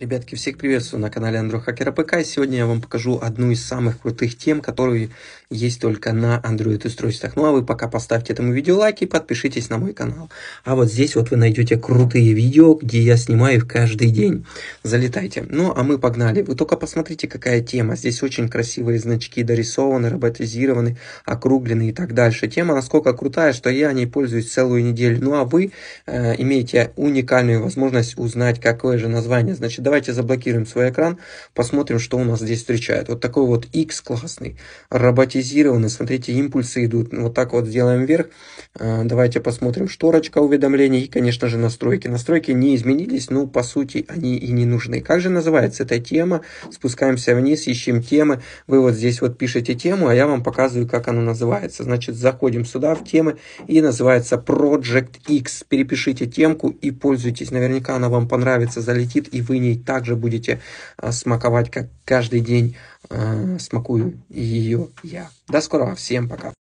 Ребятки, всех приветствую на канале Android Hacker APK. Сегодня я вам покажу одну из самых крутых тем, которые есть только на Android устройствах. Ну а вы пока поставьте этому видео лайк и подпишитесь на мой канал. А вот здесь вот вы найдете крутые видео, где я снимаю их каждый день. Залетайте. Ну а мы погнали. Вы только посмотрите, какая тема. Здесь очень красивые значки дорисованы, роботизированы, округлены и так дальше. Тема насколько крутая, что я не пользуюсь целую неделю. Ну а вы э, имеете уникальную возможность узнать, какое же название. Значит, давайте заблокируем свой экран, посмотрим, что у нас здесь встречает. Вот такой вот X классный, роботизированный, смотрите, импульсы идут. Вот так вот сделаем вверх. А, давайте посмотрим шторочка уведомлений и, конечно же, настройки. Настройки не изменились, но по сути они и не нужны. Как же называется эта тема? Спускаемся вниз, ищем темы. Вы вот здесь вот пишете тему, а я вам показываю, как она называется. Значит, заходим сюда в темы и называется Project X. Перепишите темку и пользуйтесь. Наверняка она вам понравится, залетит и вы ней также будете э, смаковать, как каждый день э, смакую ее я. До скорого, всем пока.